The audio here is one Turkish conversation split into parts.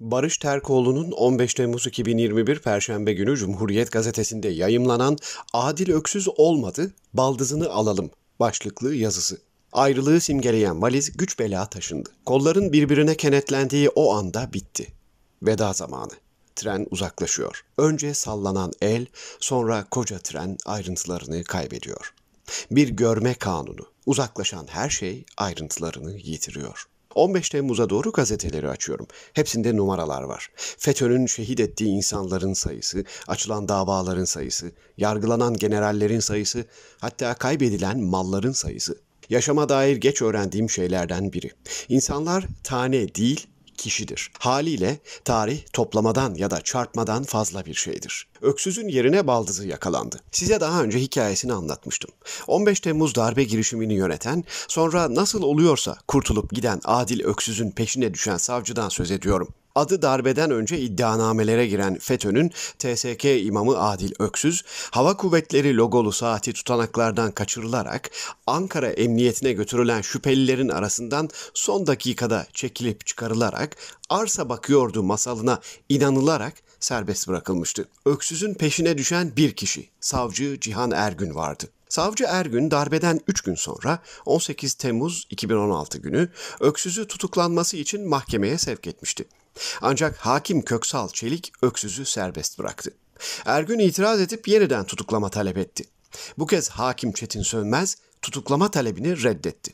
Barış Terkoğlu'nun 15 Temmuz 2021 Perşembe günü Cumhuriyet Gazetesi'nde yayımlanan Adil Öksüz Olmadı, Baldızını Alalım başlıklı yazısı. Ayrılığı simgeleyen valiz güç bela taşındı. Kolların birbirine kenetlendiği o anda bitti. Veda zamanı. Tren uzaklaşıyor. Önce sallanan el, sonra koca tren ayrıntılarını kaybediyor. Bir görme kanunu. Uzaklaşan her şey ayrıntılarını yitiriyor.'' 15 Temmuz'a doğru gazeteleri açıyorum. Hepsinde numaralar var. FETÖ'nün şehit ettiği insanların sayısı, açılan davaların sayısı, yargılanan generallerin sayısı, hatta kaybedilen malların sayısı. Yaşama dair geç öğrendiğim şeylerden biri. İnsanlar tane değil, kişidir. Haliyle tarih toplamadan ya da çarpmadan fazla bir şeydir. Öksüzün yerine baldızı yakalandı. Size daha önce hikayesini anlatmıştım. 15 Temmuz darbe girişimini yöneten, sonra nasıl oluyorsa kurtulup giden Adil Öksüz'ün peşine düşen savcıdan söz ediyorum adı darbeden önce iddianamelere giren FETÖ'nün TSK imamı Adil Öksüz, Hava Kuvvetleri logolu saati tutanaklardan kaçırılarak Ankara Emniyetine götürülen şüphelilerin arasından son dakikada çekilip çıkarılarak arsa bakıyordu masalına inanılarak serbest bırakılmıştı. Öksüz'ün peşine düşen bir kişi, savcı Cihan Ergün vardı. Savcı Ergün darbeden 3 gün sonra 18 Temmuz 2016 günü Öksüz'ü tutuklanması için mahkemeye sevk etmişti. Ancak hakim Köksal Çelik öksüzü serbest bıraktı. Ergün itiraz edip yeniden tutuklama talep etti. Bu kez hakim Çetin Sönmez tutuklama talebini reddetti.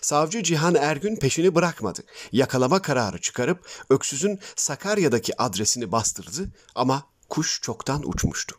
Savcı Cihan Ergün peşini bırakmadı. Yakalama kararı çıkarıp öksüzün Sakarya'daki adresini bastırdı ama kuş çoktan uçmuştu.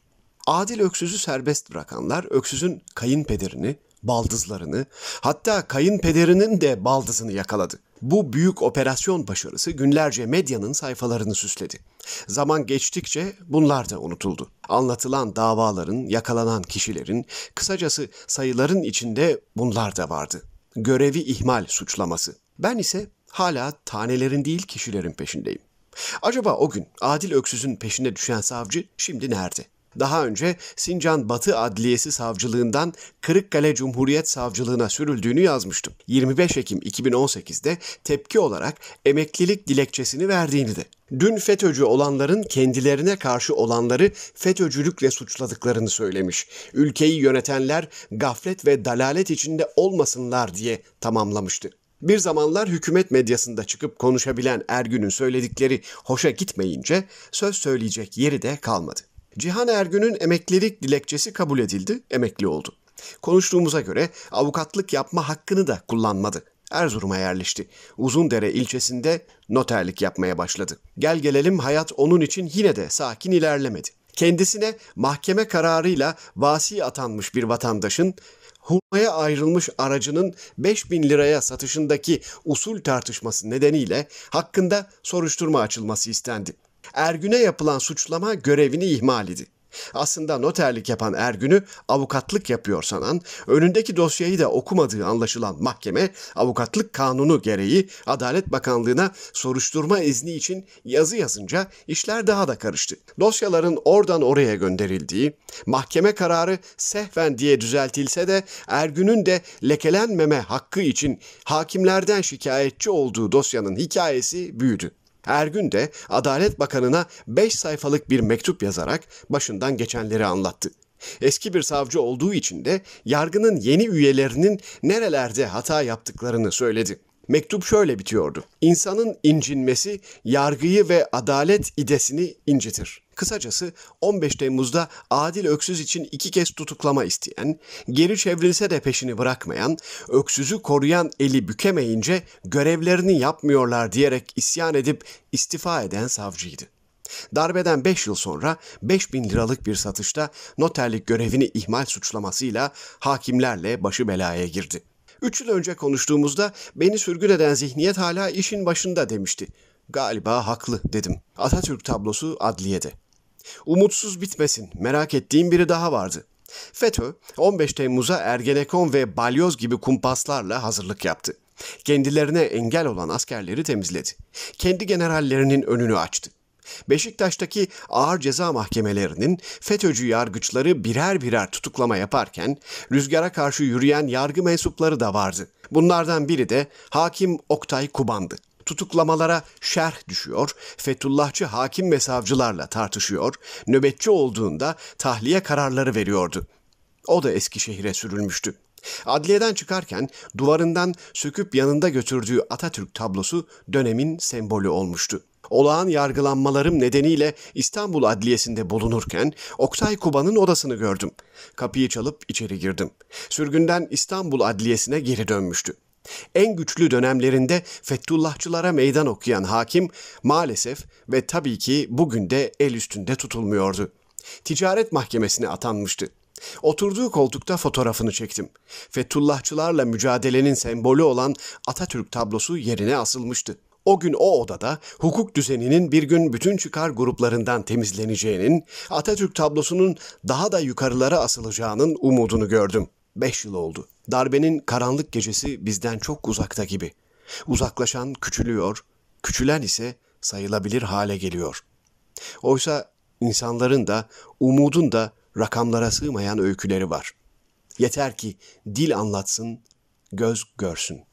Adil öksüzü serbest bırakanlar öksüzün kayınpederini, baldızlarını hatta kayınpederinin de baldızını yakaladı. Bu büyük operasyon başarısı günlerce medyanın sayfalarını süsledi. Zaman geçtikçe bunlar da unutuldu. Anlatılan davaların, yakalanan kişilerin, kısacası sayıların içinde bunlar da vardı. Görevi ihmal suçlaması. Ben ise hala tanelerin değil kişilerin peşindeyim. Acaba o gün Adil Öksüz'ün peşine düşen savcı şimdi nerede? daha önce Sincan Batı Adliyesi Savcılığından Kırıkkale Cumhuriyet Savcılığına sürüldüğünü yazmıştım. 25 Ekim 2018'de tepki olarak emeklilik dilekçesini verdiğini de. Dün FETÖ'cü olanların kendilerine karşı olanları FETÖ'cülükle suçladıklarını söylemiş. Ülkeyi yönetenler gaflet ve dalalet içinde olmasınlar diye tamamlamıştı. Bir zamanlar hükümet medyasında çıkıp konuşabilen Ergün'ün söyledikleri hoşa gitmeyince söz söyleyecek yeri de kalmadı. Cihan Ergün'ün emeklilik dilekçesi kabul edildi, emekli oldu. Konuştuğumuza göre avukatlık yapma hakkını da kullanmadı. Erzurum'a yerleşti. Uzundere ilçesinde noterlik yapmaya başladı. Gel gelelim hayat onun için yine de sakin ilerlemedi. Kendisine mahkeme kararıyla vasi atanmış bir vatandaşın hurmaya ayrılmış aracının 5000 liraya satışındaki usul tartışması nedeniyle hakkında soruşturma açılması istendi. Ergün'e yapılan suçlama görevini ihmal idi. Aslında noterlik yapan Ergün'ü avukatlık yapıyor sanan, önündeki dosyayı da okumadığı anlaşılan mahkeme, avukatlık kanunu gereği Adalet Bakanlığı'na soruşturma izni için yazı yazınca işler daha da karıştı. Dosyaların oradan oraya gönderildiği, mahkeme kararı sehven diye düzeltilse de Ergün'ün de lekelenmeme hakkı için hakimlerden şikayetçi olduğu dosyanın hikayesi büyüdü. Ergün de Adalet Bakanı'na 5 sayfalık bir mektup yazarak başından geçenleri anlattı. Eski bir savcı olduğu için de yargının yeni üyelerinin nerelerde hata yaptıklarını söyledi. Mektup şöyle bitiyordu. İnsanın incinmesi yargıyı ve adalet idesini incitir. Kısacası 15 Temmuz'da Adil Öksüz için iki kez tutuklama isteyen, geri çevrilse de peşini bırakmayan, öksüzü koruyan eli bükemeyince görevlerini yapmıyorlar diyerek isyan edip istifa eden savcıydı. Darbeden 5 yıl sonra 5 bin liralık bir satışta noterlik görevini ihmal suçlamasıyla hakimlerle başı belaya girdi. Üç yıl önce konuştuğumuzda beni sürgün eden zihniyet hala işin başında demişti. Galiba haklı dedim. Atatürk tablosu adliyede. Umutsuz bitmesin, merak ettiğim biri daha vardı. FETÖ 15 Temmuz'a Ergenekon ve Balyoz gibi kumpaslarla hazırlık yaptı. Kendilerine engel olan askerleri temizledi. Kendi generallerinin önünü açtı. Beşiktaş'taki ağır ceza mahkemelerinin FETÖ'cü yargıçları birer birer tutuklama yaparken rüzgara karşı yürüyen yargı mensupları da vardı. Bunlardan biri de hakim Oktay Kuban'dı. Tutuklamalara şerh düşüyor, Fethullahçı hakim ve savcılarla tartışıyor, nöbetçi olduğunda tahliye kararları veriyordu. O da Eskişehir'e sürülmüştü. Adliyeden çıkarken duvarından söküp yanında götürdüğü Atatürk tablosu dönemin sembolü olmuştu. Olağan yargılanmalarım nedeniyle İstanbul Adliyesi'nde bulunurken Oktay Kuba'nın odasını gördüm. Kapıyı çalıp içeri girdim. Sürgünden İstanbul Adliyesi'ne geri dönmüştü. En güçlü dönemlerinde Fethullahçılara meydan okuyan hakim maalesef ve tabii ki bugün de el üstünde tutulmuyordu. Ticaret mahkemesine atanmıştı. Oturduğu koltukta fotoğrafını çektim. Fethullahçılarla mücadelenin sembolü olan Atatürk tablosu yerine asılmıştı. O gün o odada hukuk düzeninin bir gün bütün çıkar gruplarından temizleneceğinin, Atatürk tablosunun daha da yukarılara asılacağının umudunu gördüm. Beş yıl oldu. Darbenin karanlık gecesi bizden çok uzakta gibi. Uzaklaşan küçülüyor, küçülen ise sayılabilir hale geliyor. Oysa insanların da, umudun da rakamlara sığmayan öyküleri var. Yeter ki dil anlatsın, göz görsün.''